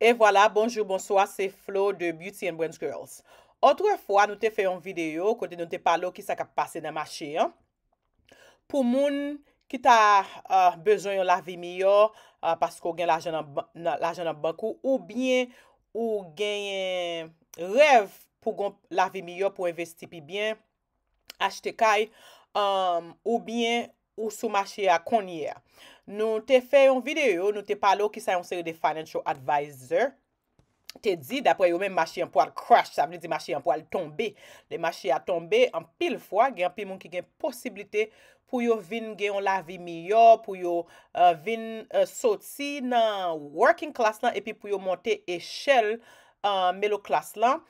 Et voilà, bonjour, bonsoir, c'est Flo de Beauty and Brand Girls. Autre fois, nou te fè yon videyo, kote nou te palo ki sa kap pase nan maché yon. Pou moun ki ta bezoy yon lavi miyo, paskou gen l'ajan nan bankou, ou bien ou gen yon rev pou gon lavi miyo pou investi pi bien, achete kay, euh, ou bien... ou sou machi a konye a. Nou te fe yon videyo, nou te palo ki sa yon seyo de financial advisor, te di da pou yo men machi an pou al crash, sa meni di machi an pou al tombe, de machi a tombe an pil fwa, gen api moun ki gen posibilite pou yo vin gen yon lavi miyo, pou yo uh, vin uh, soti nan working class lan, epi pou yo monte eshel uh, me lo class lan,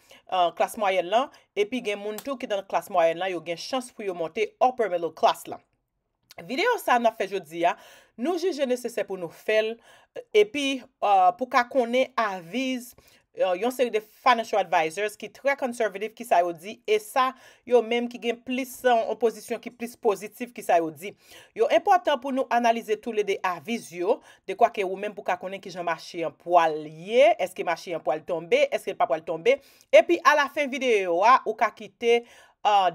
klas mwayen lan, epi gen moun tou ki dan klas mwayen lan, yo gen chans pou yo monte upper me lo class lan. Videyo sa nan fe jodi ya, nou je jene se se pou nou fel, epi euh, pou ka kone aviz euh, yon seri de financial advisors ki tre konservatif ki sa yodi, e sa yo menm ki gen plis an oposisyon ki plis pozitif ki sa yodi. Yo important pou nou analize tou le de aviz yo, de kwa ke yo menm pou ka kone ki jan machi an poal ye, eske machi an poal tombe, eske pa poal tombe, epi a la fin videyo ya, ou ka kite...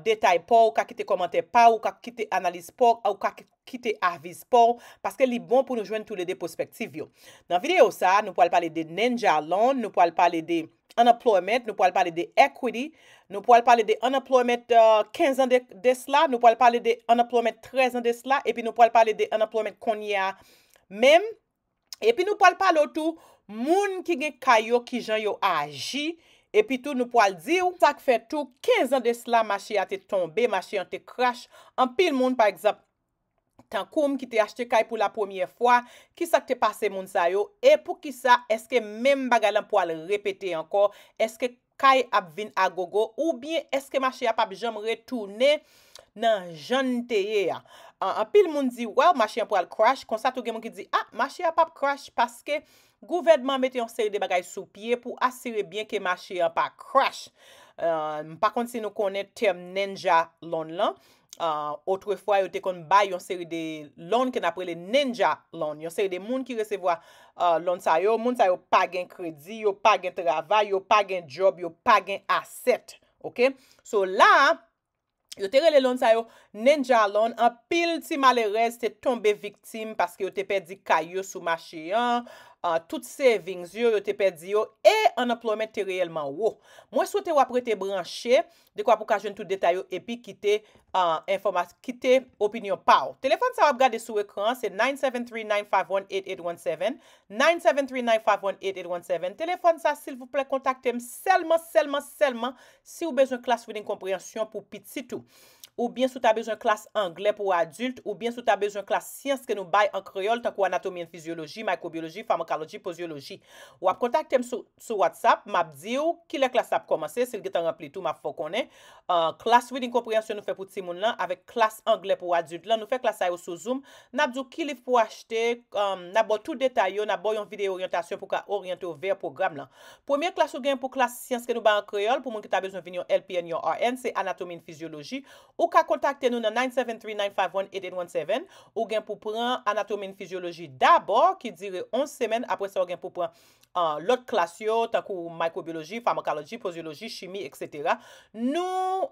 detay pou, kakite komante pou, kakite analise pou, ou kakite avise pou, paske li bon pou nou jwen tou le de pospektiv yo. Nan video sa, nou pou al pale de ninja lon, nou pou al pale de unemployment, nou pou al pale de equity, nou pou al pale de unemployment 15 euh, an des la, nou pou al pale de unemployment 13 an des la, epi nou pou al pale de unemployment konye a mem, epi nou pou al pale lo tou, moun ki gen kayo ki jan yo aji, E pi tou nou pou al di ou, sak fe tou, 15 an de sla, machi a te tombe, machi a te krashe. An pil moun, par ekzap, tan koum ki te achete kay pou la pwemye fwa, ki sak te pase moun sa yo, e pou ki sa, eske men bagalan pou al repete anko, eske kay ap vin a gogo, ou bien eske machi a pap jom retoune nan janteye ya. An pil moun di, waw, machi a pou al krashe, konsa tou gen moun ki di, ah, machi a pap krashe, paske... Gouvernment mette yon seri de bagay sou pie pou asire bien ke ma chiyan pa crash. Euh, pa konti si nou konen term ninja lon lan. Otre fwa yo te kon bay yon seri de lon ken aprele ninja lon. Yon seri de moun ki resevo a euh, lon sa yo. Moun sa yo pag en kredi, yo pag en travay, yo pag en job, yo pag en asset. So la, yo te rele lon sa yo ninja lon. An pil ti malerez te tombe viktim paske yo te pedi kayo sou ma chiyan. tout savings yo, yo te pedi yo, e unemployment te reyelman wou. Mwen sou te wapre te branche, dekwa pou ka jen tout detay yo, epi kite informasyon, kite opinyon pa wou. Telefon sa wap gade sou ekran, se 973-951-8817, 973-951-8817. Telefon sa, sil pou ple kontakte m selman, selman, selman, si w bezon klas widen komprensyon pou pit si tou. ou bien sou tabezon klas angle pou adult, ou bien sou tabezon klas siens ke nou bay an kreol, takou anatomi an fizyoloji, mikrobioloji, farmakoloji, poziyoloji. Ou ap kontak tem sou WhatsApp, map di ou, ki le klas ap komanse, sel getan rempli tou map fokone. Klas wid inkopriyansyon nou fe pou timoun lan, avek klas angle pou adult lan, nou fe klas ayou sou zoom, nap di um, ou ki liv pou achete, nabou tout detay yo, nabou yon vide oryantasyon pou ka oryante ou ver program lan. Premier klas ou gen pou klas siens ke nou bay an kreol, pou moun ki tabezon vin y Ou ka kontakte nou nan 973-951-8817 ou gen pou pran anatomine fizyologi d'abor ki dire 11 semen apre sa ou gen pou pran euh, lot klasyo tan kou mikrobiologi, farmakologi, posyologi, chimi, etc. Nou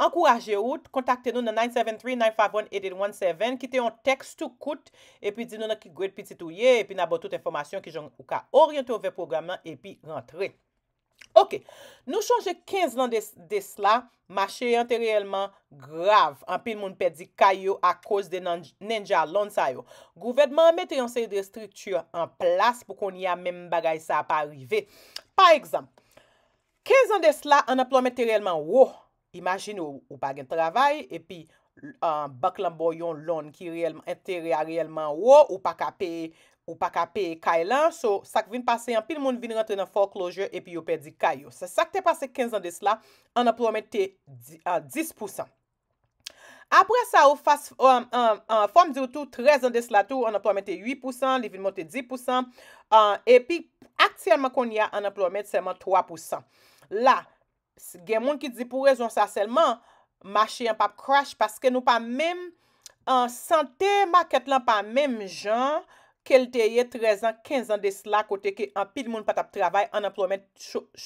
ankuraje euh, ou kontakte nou nan 973-951-8817 ki te yon tekst ou kout e pi di nou nan ki gred pi titouye e pi nabo tout informasyon ki joun ou ka oryento ou ve programman e pi rentre. Ok, nou chanje 15 lan des la, ma che yon te reyelman grav, an pi moun pedi kayo a koz de nanja lon sa yo. Gouvedman mette yon sey de striktur an plas pou kon yon yon bagay sa pa rive. Par ekzam, 15 lan des la, an aplon mette reyelman wou. Imagin ou, ou pa gen travay, epi bak lan bo yon lon ki reyelman, ete reyelman wou, ou pa ka peye. Ou pa ka pe e kay lan, sou sak vin pase, an pil moun vin rentre nan foreclosure, epi yo pe di kay yo. Sa sak te pase 15 an des la, an a promette 10%. Apre sa ou fase, an um, um, um, fom di ou tou, 13 an des la tou, an a promette 8%, li vin monte 10%, epi aktiyanman kon ya, an a promette selman 3%. La, gen moun ki di pou rezon sa selman, mache an pap crash, paske nou pa mem, an sante market lan pa mem jan, Kel te ye 13 an, 15 an de sla kote ke an pil moun pat ap travay an aplomet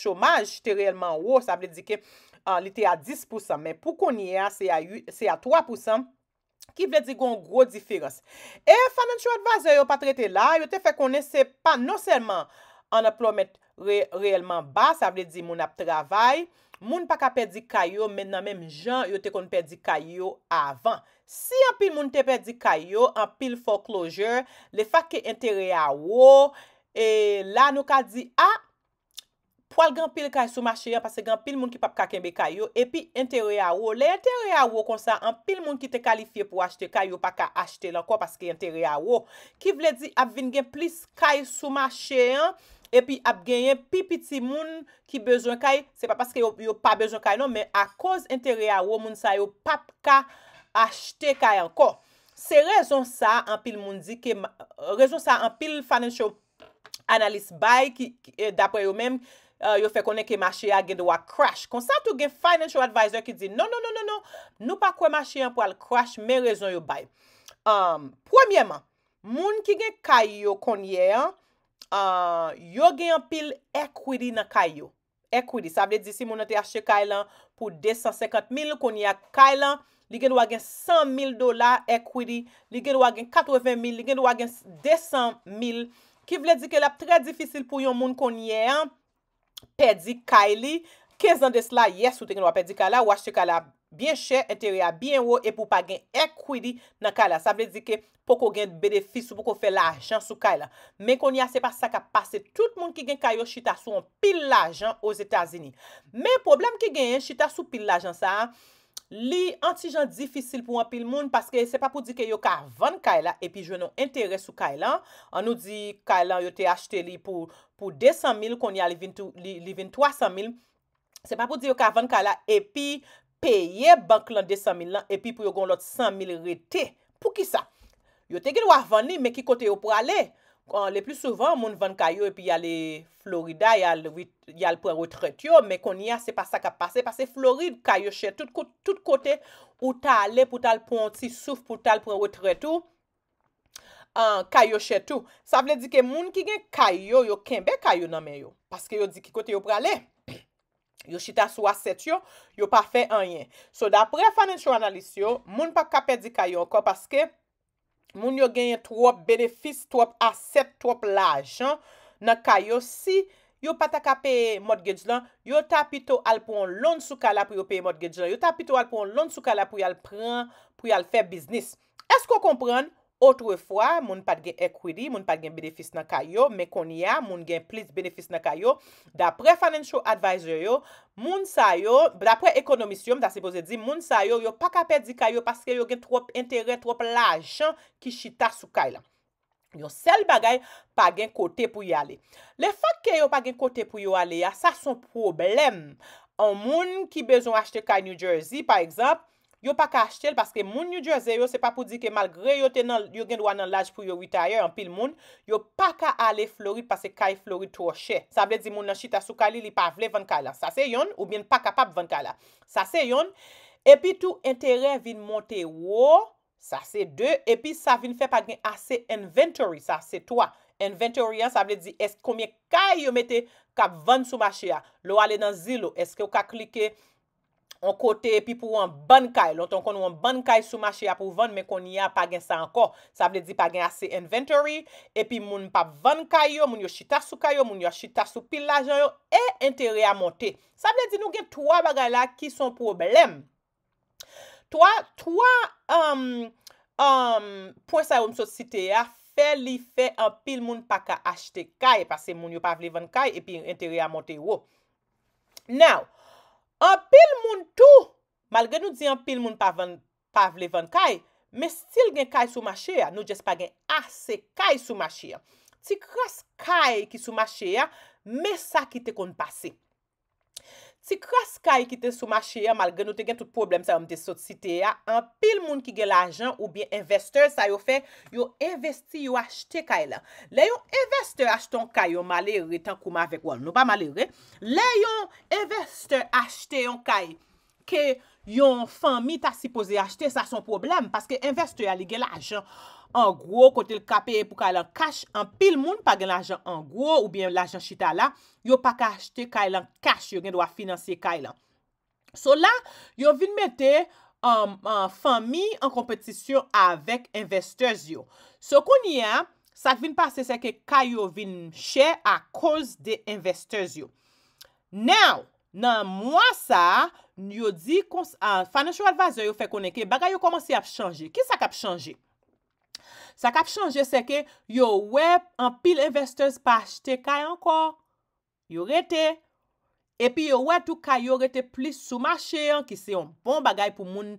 chomaj te reyelman ou sa vle di ke an li te a 10% men pou konye a se a 3% ki vle di kon gro difirans. E fanan chowad bazay yo pat reyte la yo te fe konese pa non selman an aplomet reyelman ba sa vle di moun ap travay. Moun pa ka perdi kayo, men nan menm jan yo te kon perdi kayo avan. Si an pil moun te perdi kayo, an pil foreclosure, le fa ke entere awo, e la nou ka di, a, ah, poal gen pil kayo soumache yon, pase gen pil moun ki pap kakenbe kayo, e pi entere awo. Le entere awo konsa, an pil moun ki te kalifiye pou achete kayo, pa ka achete lankwa, pase ki entere awo. Ki vle di, ap vin gen plis kayo soumache yon, epi ap genyen pi piti moun ki bezon kay, se pa paske yo pa bezon kay non, men a koz entere a wou moun sa yo pap ka achte kay anko. Se rezon sa an pil moun di ke, rezon sa an pil financial analyst bay, ki eh, dapre yo men eh, yo fe konen ke machi a gen do a crash. Konsa tou gen financial advisor ki di, non, non, non, non, non, nou pa kwe machi a pou al crash, men rezon yo bay. Um, Premyeman, moun ki gen kay yo konye a, Ah, yo gen yon pil ekwiri nan kay yo, ekwiri, sa vle di si moun an te ashe kay lan pou 250 mil konye ak kay lan, li gen wagen 100 mil dola ekwiri, li gen wagen 80 mil, li gen wagen 200 mil, ki vle di ke lap tre difisil pou yon moun konye, pedi kay li, ke zan des la yes ou te gen wapedi kay la ou ashe kay la beli. Byen chè, entereya byen wò, e pou pa gen ekwidi nan kailan. Sa ble di ke pou ko gen benefis pou ko fe l'ajan sou kailan. Men kon ya, se pa sa ka pase tout moun ki gen kayo chita sou an pil l'ajan os Etazini. Men problem ki gen, chita sou pil l'ajan sa, li antijan difisil pou an pil moun, paske se pa pou di ke yo ka van kailan, epi jo nou entere sou kailan. An nou di kailan yo te achete li pou 200 mil, kon ya li vin 300 mil. Se pa pou di yo ka van kailan, epi... peye bank lan de 100,000 lan epi pou yo gon lot 100,000 rete. Pou ki sa? Yo te gen wak vane men ki kote yo pou ale. Le plus souvan, moun vane kayo epi yale Florida, yale pou en retret yo, men kon ya se pa sa ka pase. Pase Florida, kayo chetou, tout kote ou ta ale pou tal ponci souf pou tal pou en retret ou. Kayo chetou. Sa vle di ke moun ki gen kayo yo, kenbe kayo nan men yo, paske yo di ki kote yo pou ale. Yo chita sou aset yo, yo pa fe anyen. So, da pre-financial analysis yo, moun pa kape di kayo anko, paske moun yo genye trop benefis, trop aset, trop laj. Na kayo, si yo pata kape mortgage lan, yo ta pito alpoun loun sou kala pou yo pe mortgage lan, yo ta pito alpoun loun sou kala pou yo alpren, pou yo alfe biznis. Esko komprenn? Otwe fwa, moun pat gen ekwidi, moun pat gen benefis nan kay yo, me kon ya, moun gen plis benefis nan kay yo. Dapre financial advisor yo, moun sa yo, dapre ekonomisyon, da seboze di, moun sa yo, yo pa ka pedi kay yo, paske yo gen trop entere, trop lajan ki chita sou kay la. Yo sel bagay, pa gen kote pou yale. Le fwa ke yo pa gen kote pou yale ya, sa son problem. An moun ki bezon achete kay New Jersey, par ekzamp, Yo pa ka ashtel paske moun New Jersey yo se pa pou di ke malgre yo gen wanan laj pou yo retire an pil moun. Yo pa ka ale flori pase kay flori to she. Sa ble di moun nanshi tasu kali li pa vle vankala. Sa se yon ou mwen pa kapap vankala. Sa se yon. Epi tou entere vin monte wo. Sa se de. Epi sa vin fe pa gen ase inventory. Sa se toa. Inventory an sa ble di esk komey kay yo mete ka vansou ma she a. Lo ale nan zilo. Eske yo ka klike inventory. On kote epi pou wan ban kay. Lontan kon wan ban kay sou machi ya pou van. Men kon yon pa gen sa anko. Sa ble di pa gen ase inventory. Epi moun pa ban kay yo. Moun yo chita sou kay yo. Moun yo chita sou pil lajan yo. E entere a monte. Sa ble di nou gen 3 bagay la ki son problem. 3. 3. Pwen sa yon sosite ya. Fe li fe an pil moun pa ka achte kay. Pase moun yo pa vle ban kay. Epi entere a monte yo. Now. An pil moun tou, mal gen nou di an pil moun pa vlevan kaj, me stil gen kaj soumache ya, nou jespa gen ase kaj soumache ya. Si kras kaj ki soumache ya, me sa ki te kon pase. Si kras kay ki te soumache ya mal gen nou te gen tout problem sa oum de sot site ya, an pil moun ki ge la ajan ou bien investor sa yo fe yo investi yo achete kay la. Le yon investor achete yon kay yo male re tan kouman vek wan nou pa male re, le yon investor achete yon kay ke yon fami ta sipoze achete sa son problem paske investor ya li ge la ajan. an gwo kote l kape pou ka lan kash an pil moun, pa gen l ajan an gwo ou bien l ajan chita la, yo pa ka achete ka lan kash yo gen dwa finanse ka lan. So la, yo vin mette an um, fami an kompetisyon avèk investor yo. So konye, sak vin pase seke ka yo vin chè a koz de investor yo. Now, nan mwa sa, yo di konse an ah, financial advisor yo fe konenke, bagay yo komansi ap chanje. Ki sak ap chanje? Sa kap chanje se ke yo wè an pil investors pa achte kay ankor. Yo rete. E pi yo wè tou kay yo rete plis soumache an, ki se yon bon bagay pou moun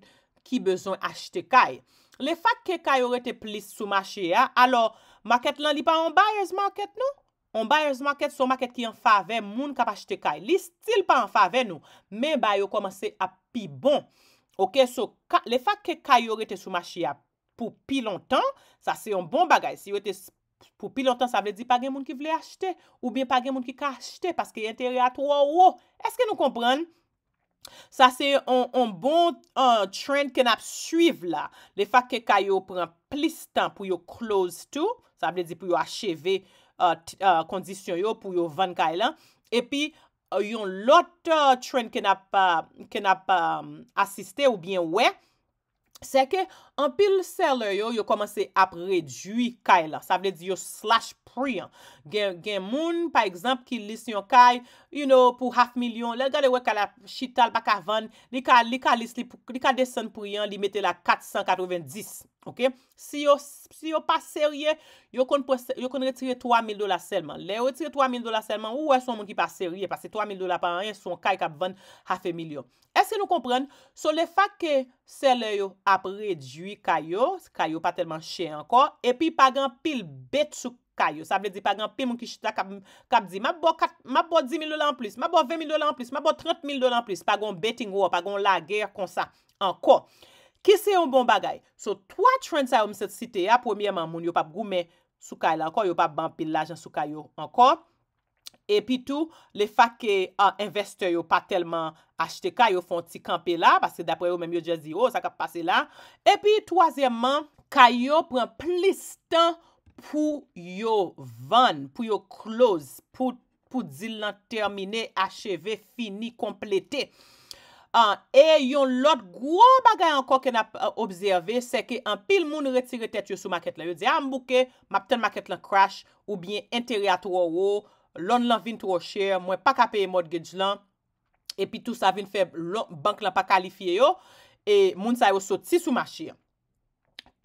ki bezon achte kay. Le fak ke kay yo rete plis soumache ya, alo market lan li pa on buyers market nou? On buyers market sou market ki an fave moun kap achte kay. Li stil pa an fave nou, men ba yo komanse ap pi bon. Le fak ke kay yo rete soumache ya, pou pi lontan, sa se yon bon bagay. Si yo ete, pou pi lontan, sa ble di pa gen moun ki vle achete, ou bien pa gen moun ki ka achete, paske yon teri a tro ou ou. Eske nou kompran? Sa se yon bon trend ken ap suive la. Le fak ke kay yo pren plis tan pou yo close tou, sa ble di pou yo acheve kondisyon euh, euh, yo pou yo van kay lan. Epi, yon lot trend ken ap asiste ou bien wek, Seke, an pil seler yo yo komanse apre djwi kay la. Sa vle di yo slashe piye. priyan. Gen moun, pa ekzamp, ki lis yon kay, you know, pou half milyon, lel gade wek la chital pa kavan, li ka lis, li ka desen priyan, li mete la 490, ok? Si yo pa serye, yo kon retire 3 mil dola selman. Le yo retire 3 mil dola selman, ou wè son moun ki pa serye, pase 3 mil dola pa rè, son kay kapvan half mil yon. Eske nou kompren? So, le fak ke sel yo ap redwi kayo, kayo pa telman chen anko, epi pagan pil bet sou kayo. Sa vle di pa gan pe moun ki chita kap di, ma bo 10 mil dolan plis, ma bo 20 mil dolan plis, ma bo 30 mil dolan plis, pa gon beting ou, pa gon lager kon sa. Ankon, ki se yon bon bagay? So, 3 trend sa yon misète site, ya pwemye man moun, yon pap goume sou kayo la, ankon, yon pap ban pil la jan sou kayo, ankon. E pi tou, le fa ke euh, investor yon pa telman achete kayo, yon fon ti kampe la, paske dapwe yon menm yo jè di, oh, sa kap pase la. E pi, toazèman, kayo pren plis tan pou yo van, pou yo close, pou di lan termine, acheve, fini, komplete. Ah, e yon lot gwo bagay anko ke na ah, obzerve, se ke an pil moun retire tet yo sou maket la. Yo di, am ah, bouke, mapten maket la crash, ou bien entereya tou ou ou, lon lan vin tou ou chere, mwen pa kapeye modgej lan, e pi tout sa vin fe bank lan pa kalifiye yo, e moun sa yo soti sou ma chere.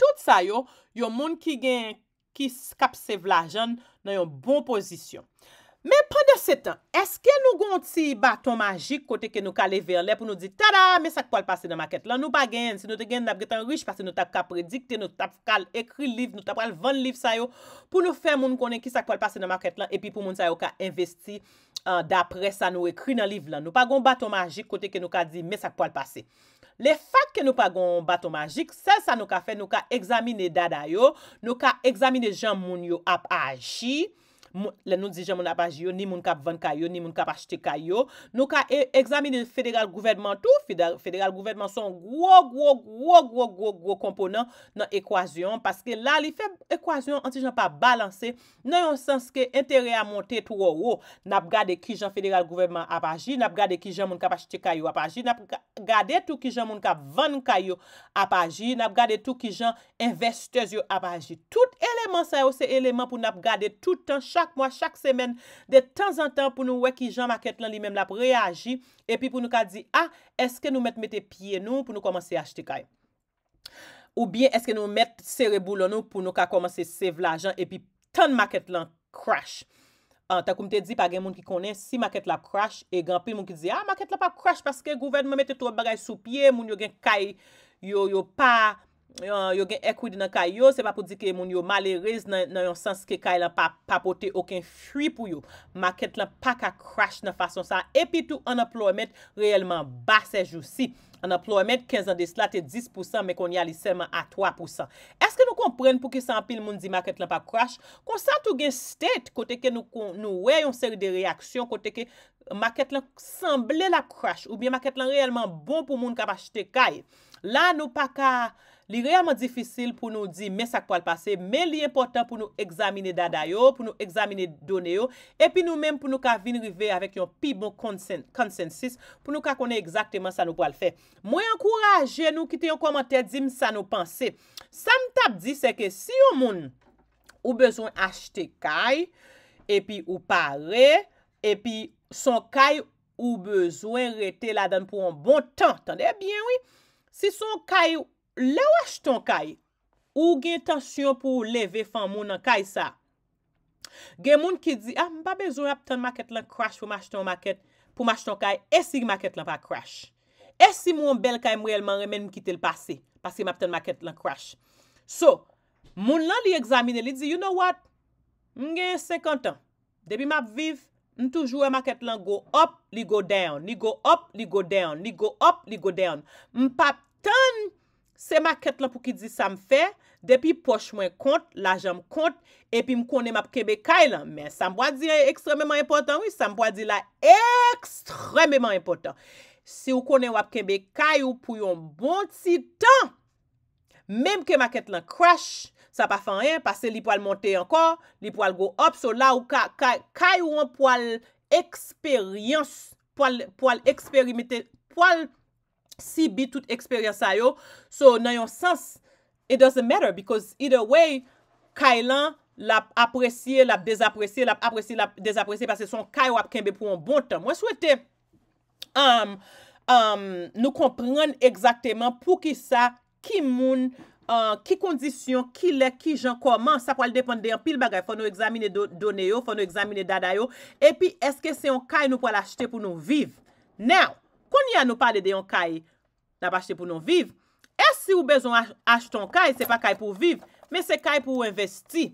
Tout sa yo, yo moun ki gen, Ki kapsev la jan nan yon bon pozisyon. Men pande se tan, eske nou gonti baton magik kote ke nou ka levele pou nou di tada, me sak po al pase nan maket lan. Nou pa gen, si nou te gen nabgetan riche parce nou ta ka predikte, nou ta kal ekri liv, nou ta pral van liv sayo pou nou fe moun konen ki sak po al pase nan maket lan. E pi pou moun sayo ka investi dapre sa nou ekri nan liv lan. Nou pa gonti baton magik kote ke nou ka di me sak po al pase. Le fak ke nou pa gon baton magik, sel sa nou ka fe, nou ka examine dada yo, nou ka examine jan moun yo ap aji, le nou di jan moun apaj yo, ni moun kap van kayo, ni moun kap achite kayo, nou ka e, examine federal gouvernement tout federal government son gro, gro, gro, gro, gro, gro komponant nan ekwasyon, paske la li feb ekwasyon anti jan pa balanse nan yon sens ke entere a monte tou ou, nap gade ki jan federal gouvernement apaj, nap gade ki jan moun kap achite kayo apaj, nap gade tou ki jan moun kap van kayo apaj nap gade tou ki jan investez yo apaj, tout eleman sa yo se eleman pou nap gade tout an chak Chak mwa, chak semen, de tan zan tan pou nou we ki jan maket lan li mem la pou reagi. E pi pou nou ka di, ah, eske nou mette pye nou pou nou komanse yachite kay. Ou bien, eske nou ah, ah, mette serebou lon nou pou nou ka komanse save la jan. E pi, tan maket lan, crash. An, ta koum te di, pa gen moun ki konen, si maket la crash, e gen pi moun ki di, ah, maket la pa crash. Paske gouven mwen mette trok bagay sou pye, moun yo gen kay, yo yo pa... Euh, yo gen ekwid nan kay yo, se pa pou di ke moun yo malerez nan yon sens ke kay lan pa pote oken fwi pou yo. Maket lan pa ka krasch nan fason sa. Epi tou, unemployment reyelman bas se jou si. Unemployment, 15 an de slat, e 10% me kon yali selman a 3%. Eske nou kompren pou ki san pil moun di maket lan pa krasch? Kon san tou gen state kote ke nou wey yon seri de reaksyon kote ke maket lan semble la krasch ou biye maket lan reyelman bon pou moun kapache te kay. La nou pa ka li reyman difisil pou nou di men sak pou al pase, men li impotant pou nou egzamine dada yo, pou nou egzamine done yo, epi nou men pou nou ka vin rivey avèk yon pi bon konsensis pou nou ka konè egzakteman sa nou pou al fe. Mwen yon kouraje nou, kite yon komantè, di msa nou panse. Sa m tap di se ke si yon moun ou bezwen achte kay, epi ou pare, epi son kay ou bezwen rete la dan pou yon bon tan, tan de, bien wè. Si son kay ou la wach ton kay, ou gen tansyon pou leve fan moun an kay sa, gen moun ki di, a ah, mpa bezon ap ten maket lan crash pou mach ton maket, pou mach ton kay, e si maket lan pa crash, e si moun bel kay mwe elman remen mkite l pasi, pasi map ten maket lan crash. So, moun lan li examine li, di, you know what, mgen 50 an, debi map viv, m toujou e maket lan go up, li go down, li go up, li go down, li go up, li go down, mpa ten kwenye, se ma ket lan pou ki di sa m fe, depi poch mwen kont, la jan m kont, epi m konen m ap kebe kay lan, men, sa m wadi la ekstrememan important, sa m wadi la ekstrememan important. Si ou konen wap kebe kay ou pou yon bon ti tan, mem ke ma ket lan kresh, sa pa fan yon, pase li po al monte ankor, li po al go op, so la ou kay ou an po al eksperyans, po al eksperymente, po al, si bi tout eksperyans a yo. So, nan yon sens, it doesn't matter because either way, kay lan, lap apresye, lap dezapresye, lap apresye, lap dezapresye parce son kay wap kenbe pou yon bon tan. Mwen souwete um, um, nou kompren exactement pou ki sa, ki moun, uh, ki kondisyon, ki lek, ki jan, koman, sa pou al depande an pil bagay, pou nou examine donyo, pou nou examine dada yo, e pi eske se yon kay nou pou al achete pou nou viv. Now, Koun ya nou pale de yon kay na bashte pou nou viv? E si ou bezon ashton kay, se pa kay pou viv, men se kay pou investi.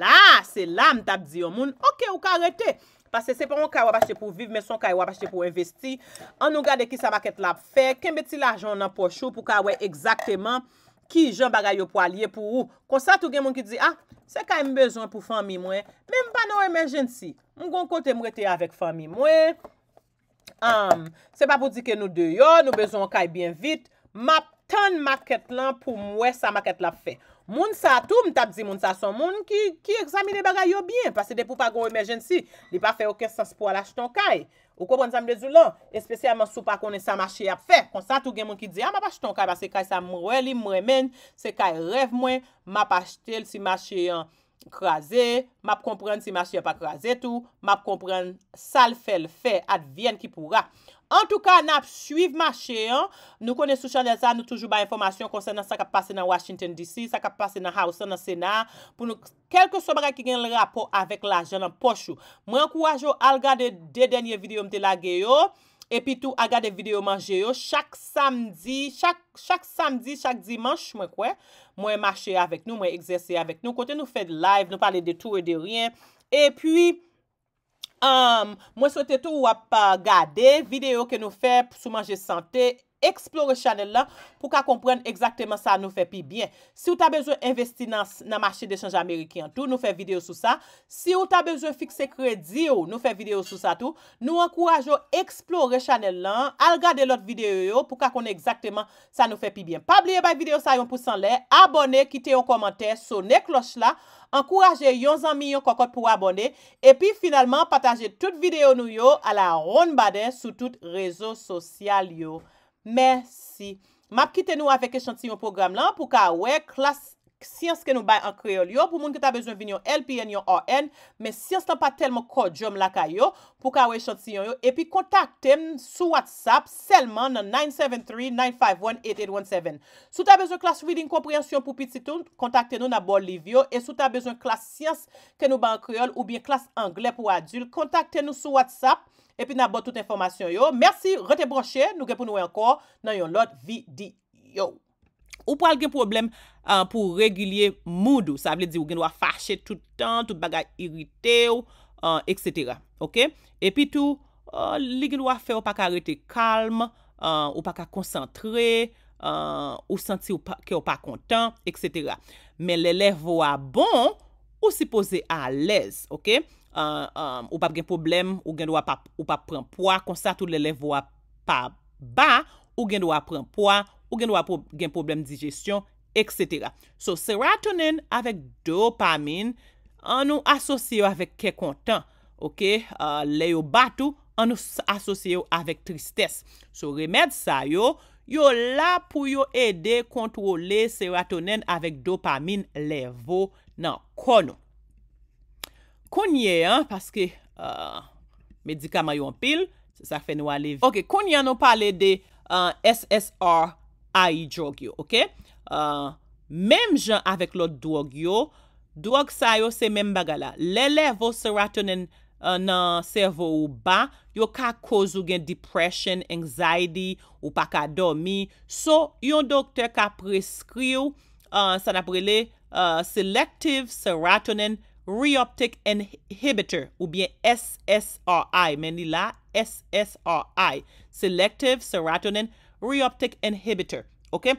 La, se la mdap diyo moun. Ok, ou ka rete. Pase se pa yon kay wap bashte pou viv, men son kay wap bashte pou investi. An nou gade ki sa baket la fe, ken beti la joun nan pochou pou kawen ekzakteman ki joun bagay yo po alye pou ou. Kon sa tou gen moun ki di, ah, se kay mbezon pou fami mwen, men mba nou emergency. Mgon kote mwete ya vek fami mwen. Am, se pa pou di ke nou deyo, nou bezon wakay bin vit, map ton maket lan pou mwen sa maket lap fe. Moun sa tou, mtap di moun sa son moun ki examine bagay yo bin, pasi de pou pa goun emergency, di pa fe okesans pou alach ton kay. Ou ko bon zanm de zoulan, espesyaman sou pa konen sa machey ap fe, konsant ou gen moun ki di, a ah, ma pach ton kay, basi kay sa mwen li mwen men, se kay rev mwen, ma pach tel si machey an. krasè, map kompren si machè yon pa krasè tou, map kompren sal fèl fè, advyen ki pou ra. En tou ka, nap suiv machè yon, nou konen sou chan de zan nou toujou ba informasyon konsen nan sa kap pase nan Washington DC, sa kap pase nan House, sa nan Sena, pou nou kelke somra ki gen l rapor avek la jen an pochou. Mwen kou wajou al gade de denye videyo mte la geyo, E pi tou agade video manje yo chak samdi, chak samdi, chak dimanche mwen kwe. Mwen mache avek nou, mwen exerse avek nou. Kote nou fe de live, nou pale de tou e de ryen. E pi, um, mwen soute tou wap uh, gade video ke nou fe sou manje sante. explore chanel lan pou ka kompren ekzakteman sa nou fe pi byen. Si ou ta bezo investi nan machè de chanj Ameriki an tou, nou fe video sou sa. Si ou ta bezo fikse kredi yo, nou fe video sou sa tou, nou ankourajo explore chanel lan, al gade lot videyo yo pou ka konen ekzakteman sa nou fe pi byen. Pabliye bay videyo sa yon pousan le, abone, kite yon komentè sou ne kloch la, ankouraje yon zanmi yon kokot pou abone, epi finalman pataje tout videyo nou yo ala ron badè sou tout rezo sosyal yo. Mè si. Map kite nou avèk e chantiyon program lan pou ka wè klas siens ke nou bay an kriol yo. Pou moun ki ta bezon vin yon LPN, yon RN. Mè siens tan pa telman kodjom la ka yo pou ka wè chantiyon yo. E pi kontakte sou WhatsApp selman nan 973-951-8817. Sou ta bezon klas reading komprehensyon pou piti tun, kontakte nou nan Bolivio. E sou ta bezon klas siens ke nou bay an kriol ou bie klas anglè pou adil, kontakte nou sou WhatsApp. E pi nan bo tout informasyon yo. Mersi, rete broche, nou gen pou nou ankor nan yon lot videyo. Ou pou al gen problem euh, pou regilye moudou. Sa vle di ou gen wafache toutan, tout bagay irite ou, eksetera. Euh, ok? E pi tou, euh, li gen wafè ou pa ka rete kalm, ou pa ka konsantre, ou senti ki ou pa kontan, eksetera. Men le lèv wwa bon, ou si pose a lèz. Ok? Euh, euh, ou pa gen problem, ou gen do a pa pren poa, konsa tout le levou a pa ba, ou gen do a pren poa, ou gen do a gen problem digestyon, etc. So serotonin avek dopamin an nou asosye yo avek ke kontan. Ok, euh, le yo batou an nou asosye yo avek tristes. So remèd sa yo, yo la pou yo ede kontrole serotonin avek dopamin levou nan konou. Kounye, an, paske euh, medikama yo an pil, se sa fe nou aliv. Ok, kounye an nou pale de euh, SSRI drug yo, ok? Euh, mem jan avek lot drug yo, drug sa yo se mem bagala. Lele vo serotonin nan servo ou ba, yo ka kozu gen depression, anxiety, ou pa ka domi. So, yon doktor ka preskri yo, sa naprele selective serotonin drug. Reoptic Inhibitor, oubyen SSRI, men li la SSRI, Selective Serotonin Reoptic Inhibitor, ok?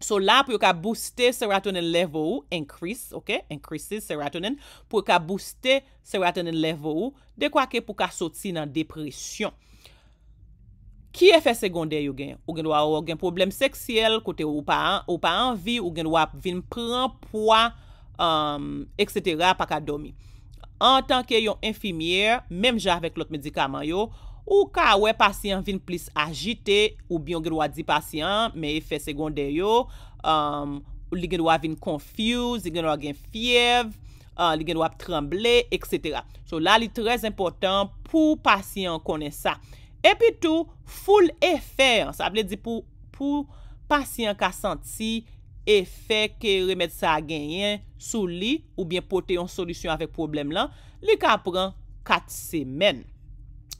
So la pou yo ka booste serotonin level ou, increase, ok? Increase serotonin, pou yo ka booste serotonin level ou, dekwa ke pou ka soti nan depresyon. Ki efe segonde yo gen? Ou gen wap wap gen problem seksyel, kote ou pa anvi, ou gen wap vin pran poa, Um, eksetera, pa ka domi. En tanke yon infimièr, Mem javèk lòt medikaman yo, Ou ka wè pasyen vin plis agite, Ou byon gen wad di pasyen, Me efè segonde yo, Ou um, li gen wad vin konfuse, Li gen wad gen fiev, uh, Li gen wad tremble, eksetera. So la li trez important pou pasyen kone sa. E pi tou, foul efè, Sa ble di pou pasyen ka santi, E fe ke remèd sa genyen sou li ou bien pote yon solisyon avèk problem lan, li ka pran kat semen.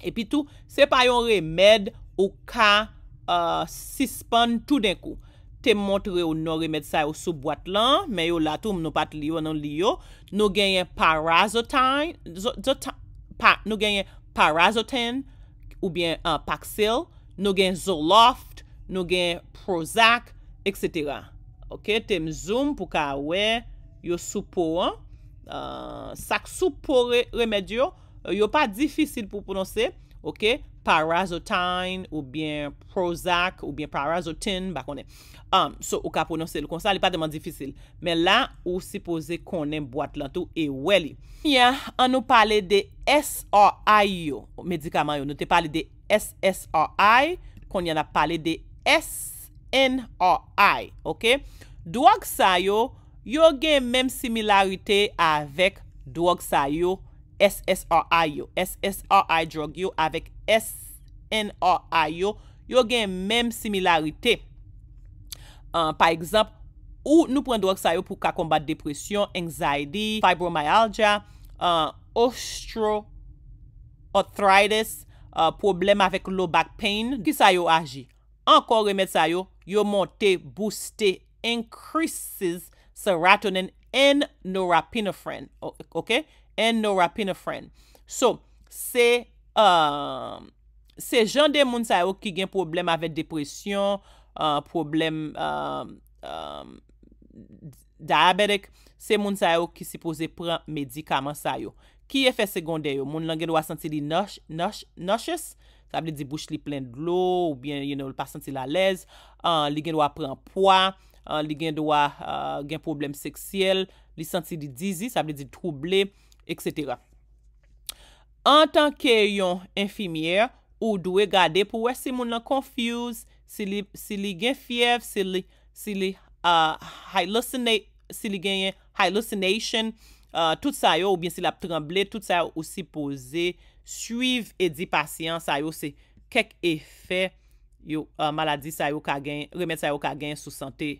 E pi tou, se pa yon remèd ou ka euh, sispan tout denkou. Te montre yon remèd sa yon sou boat lan, men yon latoum nou pat li yo nan li yo, nou genyen Parazotan ou bien euh, Paxil, nou genyen Zoloft, nou genyen Prozac, etc., Ok, te mzoum pou ka we yo soupo an, euh, sak soupo remedi yo, euh, yo pa difisil pou pou non se, ok, parazotine ou bien prozac ou bien parazotin, bako ne. Um, so, ou ka pou non se, kon sa li pa deman difisil, men la ou sipoze konen boat lan tou e we li. Ya, an nou pale de SRI yo, medikaman yo, nou te pale de SSRI, kon yana pale de S. N-R-I, ok? Drog sa yo, yo gen menm similarite avek Drog sa yo, S-S-R-I yo. S-S-R-I drog yo avek S-N-R-I yo. Yo gen menm similarite. Par exemple, ou nou pren drog sa yo pou ka kombat depresyon, Anxiety, fibromyalgia, Ostro, arthritis, Problem avek low back pain, Ki sa yo aji? Ankor remèd sa yo, yo monte, booste, increases serotonin en norapinefren. Ok? En norapinefren. So, um, se jan de moun sa yo ki gen problem avè depresyon, uh, problem um, um, diabetik, se moun sa yo ki se pose premedikaman sa yo. Ki efe segonde yo? Moun langen wasanti di nosh, nosh, noshes? sa ble di bouch li plen d'lo, ou bien yon ou li pa senti la lez, euh, li gen do a pren poa, li gen do a euh, gen problem seksyel, li senti di dizi, sa ble di trouble, et cetera. En tanke yon infimiè, ou dwe gade pou wè si moun lan konfuse, si li gen fiev, euh, si li gen yon hallucination, tout sa yo ou bien si la tremble, tout sa yo ou si pose, Suiv e di pasyant sa yo se kek efè yo maladi sa yo ka gen, remèd sa yo ka gen sou santè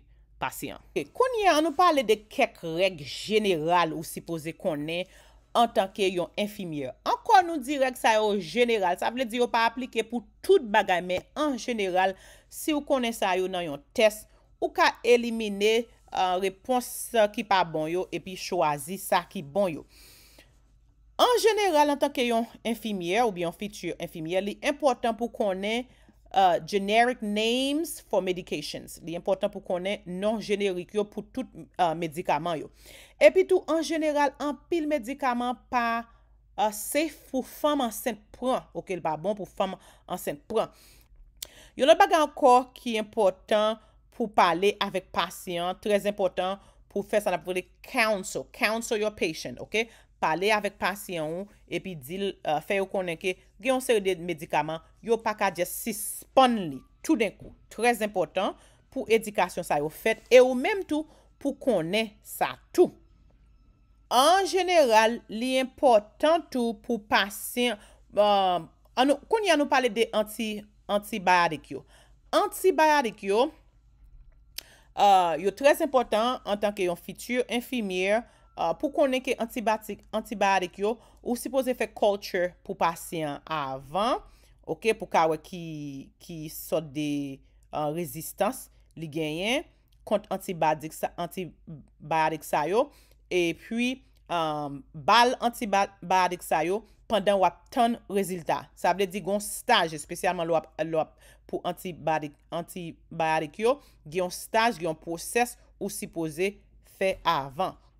pasyant. Konye an nou pale de kek reg jeneral ou si pose konen an tanke yon enfimye. Ankon nou di reg sa yo jeneral, sa vle di yo pa aplike pou tout bagaymen an jeneral si ou konen sa yo nan yon test ou ka elimine euh, repons ki pa bon yo epi chwazi sa ki bon yo. An jeneral, an tanke yon infimier ou bi yon fitur infimier, li importan pou konen euh, generic names for medications. Li importan pou konen non-generic yo pou tout euh, medikaman yo. Epi tou an jeneral, an pil medikaman pa euh, se pou fam ansen pran. Ok, li ba bon pou fam ansen pran. Yo la baga an kor ki importan pou pale avik pasyon, trez importan pou fe san apweli counsel, counsel your patient, ok? pale avèk pasyon ou, epi dil, euh, fè yo konen ke, gen yon seri de medikaman, yo pakadje si spon li, tout den kou, tres importan pou edikasyon sa yo fet, e yo menm tou pou konen sa tou. An jeneral, li importan tou pou pasyon, euh, kon yon nou pale de anti-biotic yo. Anti-biotic yo, euh, yo tres importan, an tanke yon fitur, enfimir, Euh, pou konen ke antibatik, antibatik yo, ou sipoze fe culture pou pasyen avan. Ok, pou kawe ki sot de rezistans li genyen kont antibatik sayo. E pwi bal antibatik sayo pandan wap ton reziltat. Sa ble di gon staj, espesyalman lwap pou antibatik yo, genyon staj, genyon poses ou sipoze fe avan.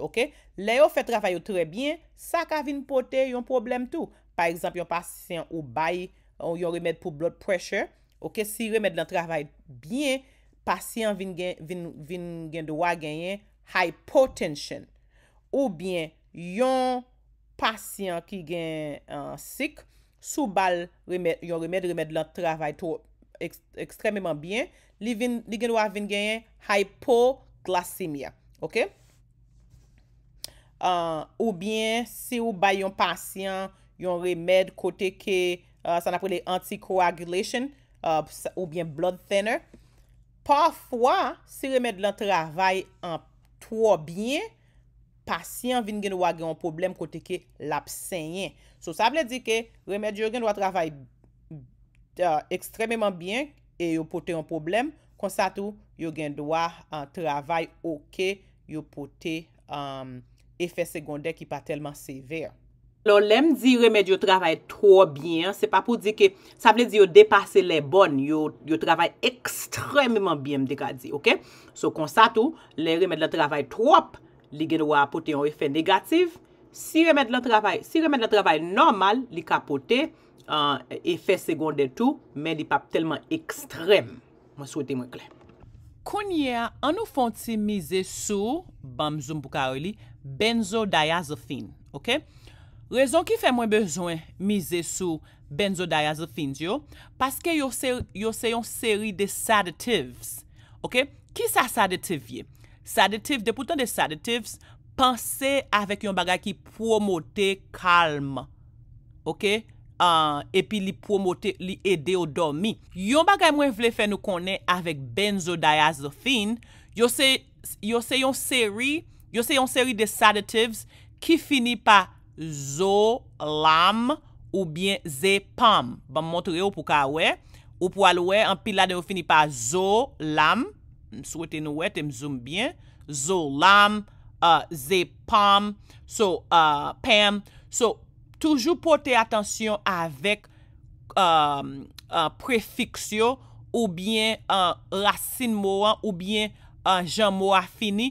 Ok, le yo fe travay yo trebyen, sa ka vin pote yon problem tou. Par exemple, yon pasyen ou bay yon remèd pou blood pressure. Ok, si remèd lan travay bien, pasyen vin gen do a genyen hypotension. Ou bien, yon pasyen ki gen sik, sou bal yon remèd, remèd lan travay tou ekstremèman bien, li gen do a vin genyen hypoglasemia. Ok, ok. Euh, ou byen si ou bay yon pasyon, yon remèd kote ke, euh, san aprele anti-coagulation, euh, ou byen blood thinner. Parfwa, si remèd lan travay an two byen, pasyon vin gen wage yon problem kote ke lap senyen. So sa ble di ke, remèd yo gen wage travay ekstrememan byen, e yo pote yon problem, konsatu yo gen wage travay oke yo pote an... Um, efè sekondè ki pa telman sever. Lò, lèm di remèd yo travè tro byen, se pa pou di ke, sa ble di yo depase lè bon, yo travè ekstremèman byen mdekadi, ok? So, konsatou, lè remèd lè travè trop, li gen wapote yon efè negatif, si remèd lè travè, si remèd lè travè normal, li kapote efè euh, sekondè tou, men di pa telman ekstrem. Mwen souwete mwen klen. Kounye, an nou fonti mize sou, bam zoom pou kaoli, benzodiazephin, ok? Rezon ki fè mwen bezwen mize sou benzodiazephin, yo? Paske yo se yon seri de sadatives, ok? Ki sa saditivye? Saditiv, depoutan de saditiv, panse avèk yon bagay ki promote kalm, ok? Uh, e pi li promote, li ede o domi. Yon bagay mwen vle fè nou konen avèk benzodiazephin, yo se yon seri Yo se yon seri de sadatives ki fini pa zo, lam ou bien ze, pam. Ba m montre yo pou ka we. Ou pou al we, an pila de yo fini pa zo, lam. M souwete nou we, te m zoom bien. Zo, lam, ze, pam. So, pam. So, toujou pote atensyon avek prefiksyo ou bien rasin mouan ou bien jan mouan fini.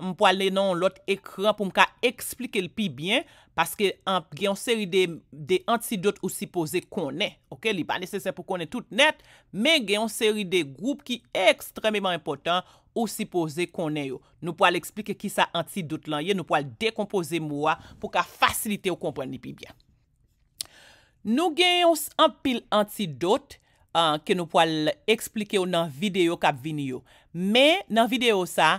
m pou al nenon lot ekran pou m ka explike l pi byen paske gen yon seri de antidote ou si pose konen. Ok, li ba nesesen pou konen tout net men gen yon seri de groupe ki ekstrememan impotant ou si pose konen yo. Nou pou al explike ki sa antidote lan ye nou pou al dekompose mwa pou ka fasilite ou kompren ni pi byen. Nou gen yon ampil antidote ke nou pou al explike yo nan videyo kap vini yo. Men nan videyo sa...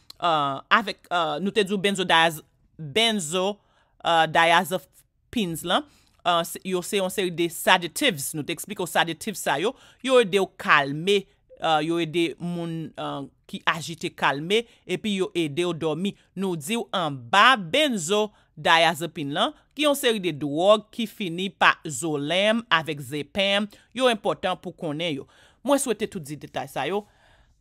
nou te djou benzo benzo euh, diazepin lan euh, yo se yon seri de sedatives nou te ekspliko sedatives sa yo yo e de yo kalme yo e de moun ki agite kalme epi yo e de yo domi nou diyo an ba benzo diazepin lan ki yon seri de dwo ki fini pa zolem avek zepem yo important pou konen yo mwen souwete tout di detay sa yo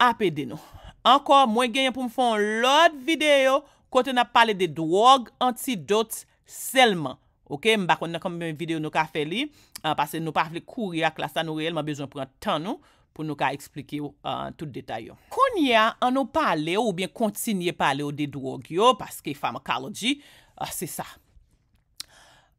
apede nou Anko, mwen genye pou mfon lot videyo kote na pale de drog, antidote, selman. Ok, mbak wè konnen kombe mwen videyo nou ka fe li, anpase ah, nou pa fle kouri ak la sa nou reyelman bejoun pran tan nou, pou nou ka explike yo an ah, tout detay yo. Konye an nou pale yo ou bien kontinye pale yo de drog yo, paske pharmacology, ah, se sa.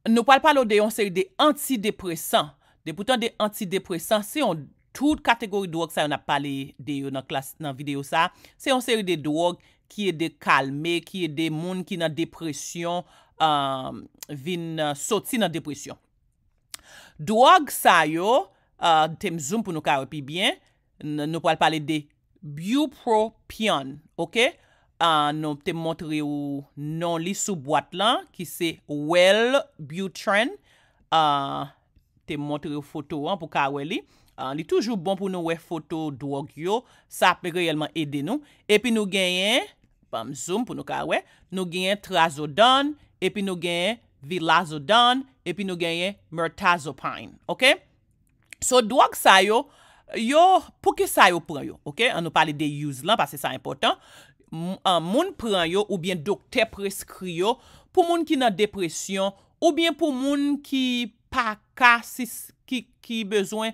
Nou pale pale yo de yon se yon de antidepressant. De boutan de antidepressant se yon... Tout kategori drog sa yo na pale de yo nan videyo sa, se yon seri de drog ki e de kalme, ki e de moun ki nan depresyon, vin uh, sotsi nan depresyon. Drog sa yo, uh, tem zoom pou nou kawe pi bien, nou pale pale de bupropion. Ok, uh, nou te montre ou nan li sou boat la ki se Wellbutrin, te montre ou foto an pou kawe li. Ah, li toujou bon pou nou we foto drog yo, sa pe reyelman ede nou, epi nou genyen, pam zoom pou nou ka we, nou genyen trazodon, epi nou genyen vilazodon, epi nou genyen mirtazopine, ok? So, drog sa yo, yo, pou ki sa yo pran yo, ok? An nou pali de yuz lan, pa se sa impotant, moun pran yo, ou bien dokte preskri yo, pou moun ki nan depresyon, ou bien pou moun ki pa kasis, ki bezwen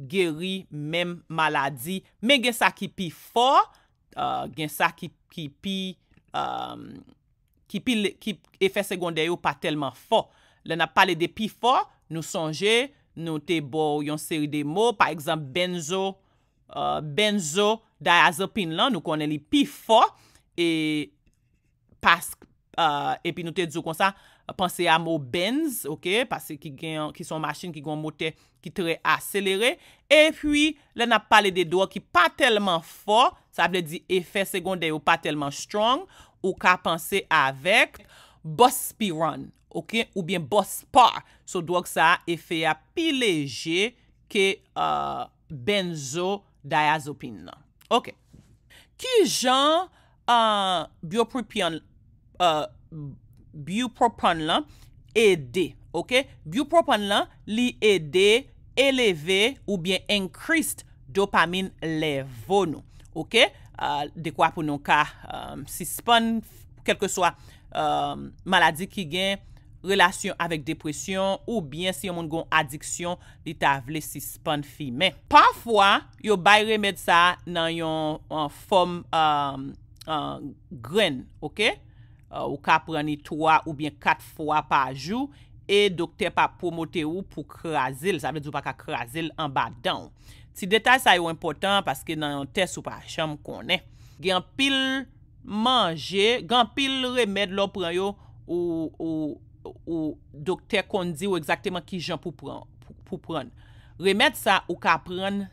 Geri, mem, maladi, me gen sa ki pi fo, euh, gen sa ki pi, ki pi euh, efek sekonde yo pa telman fo Le na pale de pi fo, nou sonje, nou te bo yon seri de mo, pa ekzamp Benzo, euh, Benzo, Dayazopin lan, nou konen li pi fo E, pask, epi nou te dzou konsa Pense a mou benz, ok? Pase ki son machin ki gwen mote ki tre aselere. E pwi, le na pale de doa ki pa telman fò. Sa aple di efè segondè ou pa telman strong. Ou ka pense avek bospiron, ok? Ou bien bospar. So doa ki sa efè ya pi leje ke euh, benzo diazopin nan. Ok. Ki jan euh, biopripion... Euh, Biopropan lan ede, okey? Biopropan lan li ede, eleve ou bien enkrist dopamin levonou, okey? De kwa pou nou ka um, si spon, kelke swa um, maladi ki gen relasyon avek depresyon ou bien si yon moun goun adiksyon li ta vle si spon fi men. Parfwa, yo bay remed sa nan yon fom um, gren, okey? Euh, ou ka preni 3 ou bien 4 fwa pa jou. E dokter pa promote ou pou krasil. Sa vè djou pa ka krasil an ba don. Ti detay sa yo important paske nan yon test ou pa chanm konen. Gen pil manje, gen pil remèd lo preyo ou dokter kon di ou exakteman ki jan pou prene. Remèd sa ou ka prene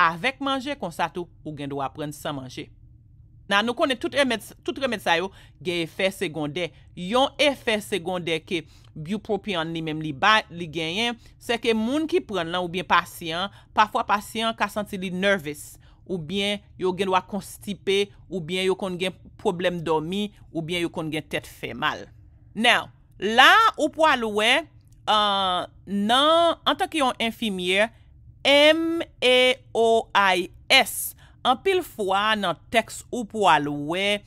avek manje konsato ou gen dwa prene san manje. Nan nou konen tout remèd sa yo gen efèr segondè. Yon efèr segondè ke biopropion li mèm li genyen, se ke moun ki pren lan ou bien pasyen, pafwa pasyen ka senti li nervis, ou bien yo gen wak konstipe, ou bien yo kon gen problem domi, ou bien yo kon gen tèt fè mal. Nan, la ou po alowe, euh, nan, an tan ki yon infimier, M-E-O-I-S. M-E-O-I-S. Anpil fwa nan teks ou pou alowe,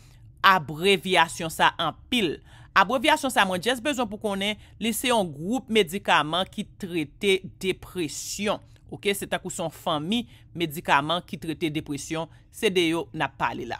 abrevyasyon sa anpil. Abrevyasyon sa mwen jes bezon pou konen lese yon group medikaman ki trete depresyon. Ok, se tak ou son fami, medikaman ki trete depresyon, se deyo nan pale la.